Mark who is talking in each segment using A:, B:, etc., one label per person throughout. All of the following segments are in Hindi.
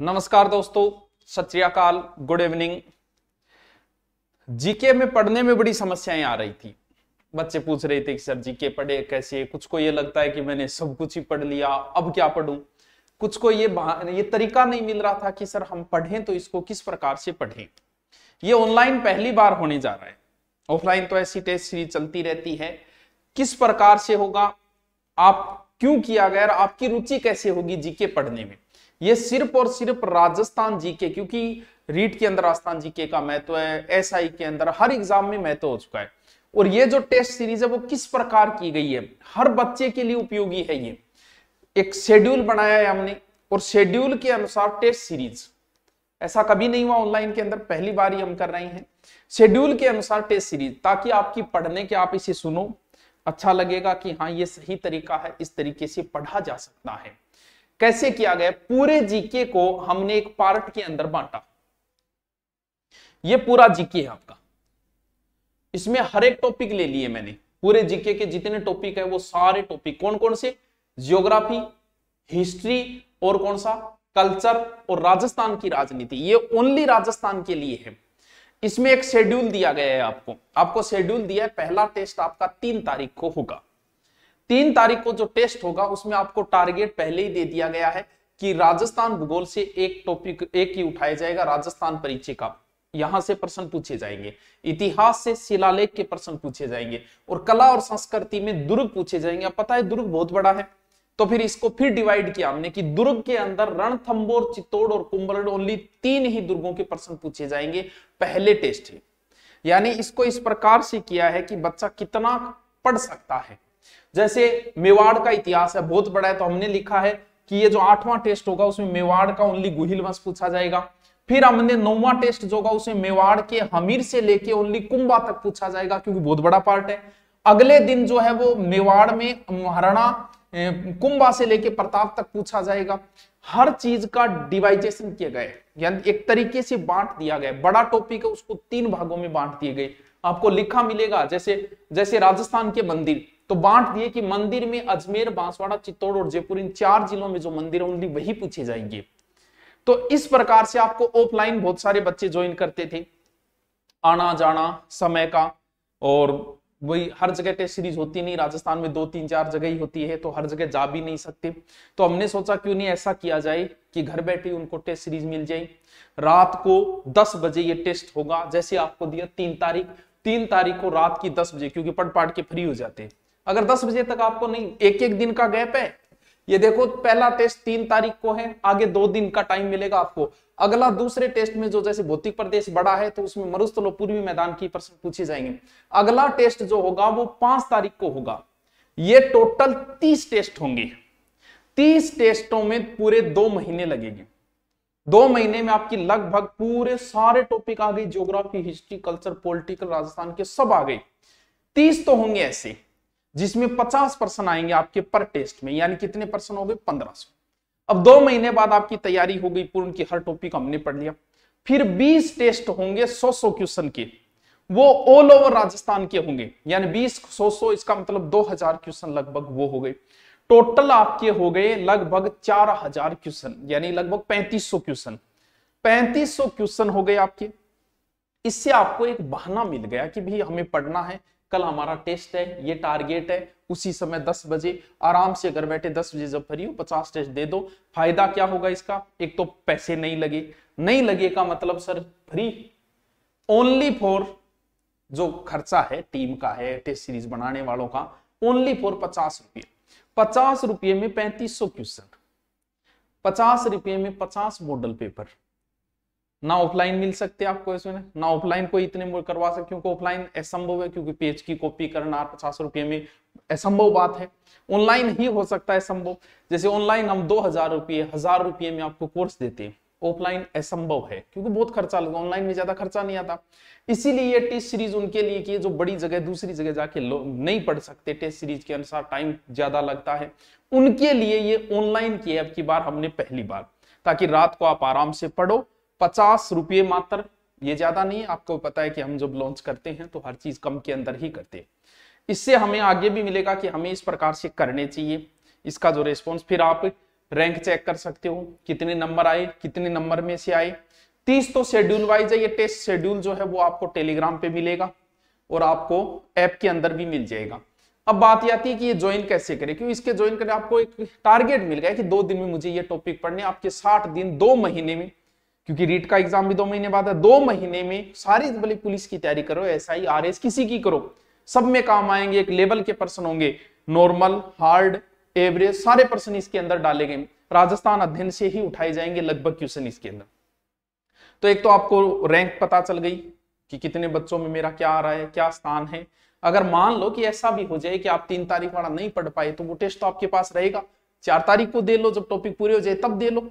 A: नमस्कार दोस्तों सत गुड इवनिंग जीके में पढ़ने में बड़ी समस्याएं आ रही थी बच्चे पूछ रहे थे कि सर जीके पढ़े कैसे कुछ को ये लगता है कि मैंने सब कुछ ही पढ़ लिया अब क्या पढ़ूं कुछ को ये ये तरीका नहीं मिल रहा था कि सर हम पढ़ें तो इसको किस प्रकार से पढ़ें ये ऑनलाइन पहली बार होने जा रहा है ऑफलाइन तो ऐसी टेस्ट सीरीज चलती रहती है किस प्रकार से होगा आप क्यों किया गया और आपकी रुचि कैसे होगी जीके पढ़ने में ये सिर्फ और सिर्फ राजस्थान जीके क्योंकि रीट के अंदर राजस्थान जीके का महत्व है एसआई के अंदर हर एग्जाम में महत्व हो चुका है और ये जो टेस्ट सीरीज है वो किस प्रकार की गई है हर बच्चे के लिए उपयोगी है ये एक शेड्यूल बनाया है हमने और शेड्यूल के अनुसार टेस्ट सीरीज ऐसा कभी नहीं हुआ ऑनलाइन के अंदर पहली बार ही हम कर रहे हैं शेड्यूल के अनुसार टेस्ट सीरीज ताकि आपकी पढ़ने के आप इसे सुनो अच्छा लगेगा कि हाँ ये सही तरीका है इस तरीके से पढ़ा जा सकता है कैसे किया गया पूरे जीके को हमने एक पार्ट के अंदर बांटा ये पूरा जीके है आपका इसमें हर एक टॉपिक ले लिए मैंने पूरे जीके के जितने टॉपिक है वो सारे टॉपिक कौन कौन से जियोग्राफी हिस्ट्री और कौन सा कल्चर और राजस्थान की राजनीति ये ओनली राजस्थान के लिए है इसमें एक शेड्यूल दिया गया है आपको आपको शेड्यूल दिया है पहला टेस्ट आपका तीन तारीख को होगा तीन तारीख को जो टेस्ट होगा उसमें आपको टारगेट पहले ही दे दिया गया है कि राजस्थान भूगोल से एक टॉपिक एक ही उठाया जाएगा राजस्थान परिचय का यहां से प्रश्न पूछे जाएंगे इतिहास से शिलालेख के प्रश्न पूछे जाएंगे और कला और संस्कृति में दुर्ग पूछे जाएंगे पता है दुर्ग बहुत बड़ा है तो फिर इसको फिर डिवाइड किया हमने कि दुर्ग के अंदर रणथंबोर चित्तौड़ और कुंभलड़ ओनली तीन ही दुर्गों के प्रश्न पूछे जाएंगे पहले टेस्ट है यानी इसको इस प्रकार से किया है कि बच्चा कितना पढ़ सकता है जैसे मेवाड़ का इतिहास है बहुत बड़ा है तो हमने लिखा है कि ये जो आठवां टेस्ट होगा उसमें मेवाड़ का ओनली गुहिल वंश पूछा जाएगा फिर हमने नौवां टेस्ट जो होगा उसमें मेवाड़ के हमीर से लेके ओनली कुंभा तक पूछा जाएगा क्योंकि बहुत बड़ा पार्ट है अगले दिन जो है वो मेवाड़ में महाराणा कुंभा से लेके प्रताप तक पूछा जाएगा हर चीज का डिवाइजेशन किया गया यानी एक तरीके से बांट दिया गया बड़ा टॉपिक है उसको तीन भागों में बांट दिए गए आपको लिखा मिलेगा जैसे जैसे राजस्थान के मंदिर तो बांट दिए कि मंदिर में अजमेर बांसवाड़ा चित्तौड़ और जयपुर इन चार जिलों में जो मंदिर है वही पूछे जाएंगे तो इस प्रकार से आपको ऑफलाइन बहुत सारे बच्चे ज्वाइन करते थे आना जाना समय का और वही हर जगह टेस्ट सीरीज होती नहीं राजस्थान में दो तीन चार जगह ही होती है तो हर जगह जा भी नहीं सकते तो हमने सोचा क्यों नहीं ऐसा किया जाए कि घर बैठे उनको टेस्ट सीरीज मिल जाए रात को 10 बजे ये टेस्ट होगा जैसे आपको दिया तीन तारीख तीन तारीख को रात की दस बजे क्योंकि पढ़ पाठ के फ्री हो जाते हैं अगर 10 बजे तक आपको नहीं एक एक दिन का गैप है ये देखो पहला टेस्ट तीन तारीख को है आगे दो दिन का टाइम मिलेगा आपको अगला दूसरे टेस्ट में जो जैसे भौतिक प्रदेश बड़ा है तो उसमें मरुस्थलो पूर्वी मैदान की प्रश्न पूछे जाएंगे अगला टेस्ट जो होगा वो पांच तारीख को होगा ये टोटल तीस टेस्ट होंगे तीस टेस्टों में पूरे दो महीने लगेंगे दो महीने में आपकी लगभग पूरे सारे टॉपिक आ गई geography history culture political Rajasthan के सब आ गई तीस तो होंगे ऐसे जिसमें 50 पर्सन आएंगे आपके पर टेस्ट में यानी कितने पर्सन हो गए 1500 अब दो महीने बाद आपकी तैयारी हो गई पूर्ण की हर टॉपिक हमने पढ़ लिया फिर 20 टेस्ट होंगे 100 सौ क्वेश्चन के वो ऑल ओवर राजस्थान के होंगे यानी 20 सौ सौ इसका मतलब 2000 क्वेश्चन लगभग वो हो गए टोटल आपके हो गए लगभग 4000 क्वेश्चन यानी लगभग 3500 क्वेश्चन 3500 क्वेश्चन हो गए आपके इससे आपको एक बहाना मिल गया कि भाई हमें पढ़ना है कल हमारा टेस्ट है ये टारगेट है उसी समय 10 बजे आराम से घर बैठे 10 बजे जब फ्री हो 50 टेस्ट दे दो फायदा क्या होगा इसका एक तो पैसे नहीं लगे नहीं लगे का मतलब सर फ्री ओनली फॉर जो खर्चा है टीम का है टेस्ट सीरीज बनाने वालों का ओनली फॉर पचास रुपये पचास रुपये में पैंतीस सौ क्वेश्चन पचास रुपये में पचास मॉडल पेपर ना ऑफलाइन मिल सकते आपको इसमें ना ऑफलाइन कोई इतने करवा सकते क्योंकि ऑफलाइन असंभव है क्योंकि पेज की कॉपी करना पचास रुपये में असंभव बात है ऑनलाइन ही हो सकता है संभव जैसे ऑनलाइन हम दो हजार रुपये हजार रुपये में आपको कोर्स देते हैं ऑफलाइन असंभव है क्योंकि बहुत खर्चा लगता ऑनलाइन में ज्यादा खर्चा नहीं आता इसीलिए ये टेस्ट सीरीज उनके लिए की जो बड़ी जगह दूसरी जगह जाके नहीं पढ़ सकते टेस्ट सीरीज के अनुसार टाइम ज्यादा लगता है उनके लिए ये ऑनलाइन की अब की बार हमने पहली बार ताकि रात को आप आराम से पढ़ो पचास रुपये मात्र ये ज्यादा नहीं आपको पता है कि हम जब लॉन्च करते हैं तो हर चीज कम के अंदर ही करते हैं इससे हमें आगे भी मिलेगा कि हमें इस प्रकार से करने चाहिए इसका जो रेस्पॉन्स फिर आप रैंक चेक कर सकते हो कितने नंबर आए कितने नंबर में से आए तीस तो शेड्यूल वाइज है ये टेस्ट शेड्यूल जो है वो आपको टेलीग्राम पे मिलेगा और आपको ऐप के अंदर भी मिल जाएगा अब बात यह आती है कि ये ज्वाइन कैसे करें क्योंकि इसके ज्वाइन करने आपको एक टारगेट मिल गया कि दो दिन में मुझे ये टॉपिक पढ़ने आपके साठ दिन दो महीने में क्योंकि रीट का एग्जाम भी दो महीने बाद है दो महीने में सारी भले मतलब पुलिस की तैयारी करो एस आई आर एस किसी की करो सब में काम आएंगे एक लेवल के पर्सन होंगे नॉर्मल हार्ड एवरेज सारे पर्सन इसके अंदर डाले गए राजस्थान अध्ययन से ही उठाए जाएंगे लगभग क्वेश्चन इसके अंदर तो एक तो आपको रैंक पता चल गई कि कितने बच्चों में मेरा क्या आ रहा है क्या स्थान है अगर मान लो कि ऐसा भी हो जाए कि आप तीन तारीख वाला नहीं पढ़ पाए तो वो टेस्ट तो आपके पास रहेगा चार तारीख को दे लो जब टॉपिक पूरे हो जाए तब दे लो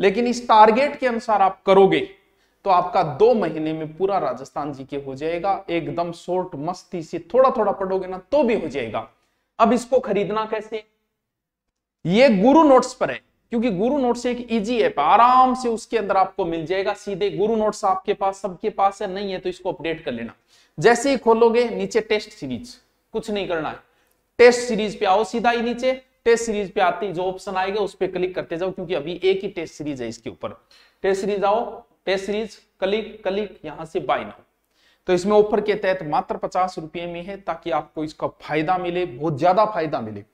A: लेकिन इस टारगेट के अनुसार आप करोगे तो आपका दो महीने में पूरा राजस्थान जी के हो जाएगा एकदम शोर्ट मस्ती से थोड़ा थोड़ा पढ़ोगे ना तो भी हो जाएगा अब इसको खरीदना कैसे ये गुरु नोट्स पर है क्योंकि गुरु नोट्स एक इजी ऐप है आराम से उसके अंदर आपको मिल जाएगा सीधे गुरु नोट्स आपके पास सबके पास है नहीं है तो इसको अपडेट कर लेना जैसे ही खोलोगे नीचे टेस्ट सीरीज कुछ नहीं करना है टेस्ट सीरीज पे आओ सीधा ही नीचे टेस्ट सीरीज पे आती जो ऑप्शन आएगा उस पर क्लिक करते जाओ क्योंकि अभी एक ही टेस्ट सीरीज है इसके ऊपर टेस्ट सीरीज आओ टेस्ट सीरीज क्लिक क्लिक यहां से बाय नाउ तो इसमें ऑफर के तहत मात्र पचास रुपये में है ताकि आपको इसका फायदा मिले बहुत ज्यादा फायदा मिले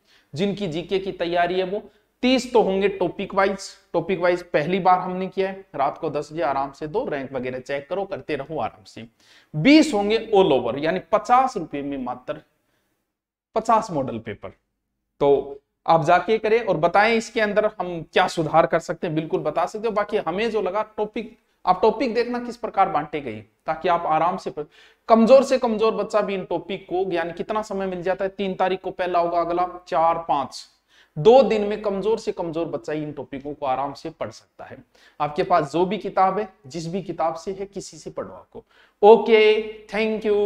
A: जिनकी जीके की तैयारी है वो तीस तो होंगे टॉपिक वाइज टॉपिक वाइज पहली बार हमने किया है रात को दस बजे आराम से दो रैंक वगैरह चेक करो करते रहो आराम से बीस होंगे ऑल ओवर यानी पचास रुपये में मात्र पचास मॉडल पेपर तो आप जाके करें और बताएं इसके अंदर हम क्या सुधार कर सकते हैं बिल्कुल बता सकते हो बाकी हमें जो लगा टॉपिक आप टॉपिक देखना किस प्रकार बांटे गए ताकि आप आराम से कमजोर से कमजोर बच्चा भी इन टॉपिक को यानी कितना समय मिल जाता है तीन तारीख को पहला होगा अगला चार पांच दो दिन में कमजोर से कमजोर बच्चा इन टॉपिकों को आराम से पढ़ सकता है आपके पास जो भी किताब है जिस भी किताब से है किसी से पढ़ो आपको ओके थैंक यू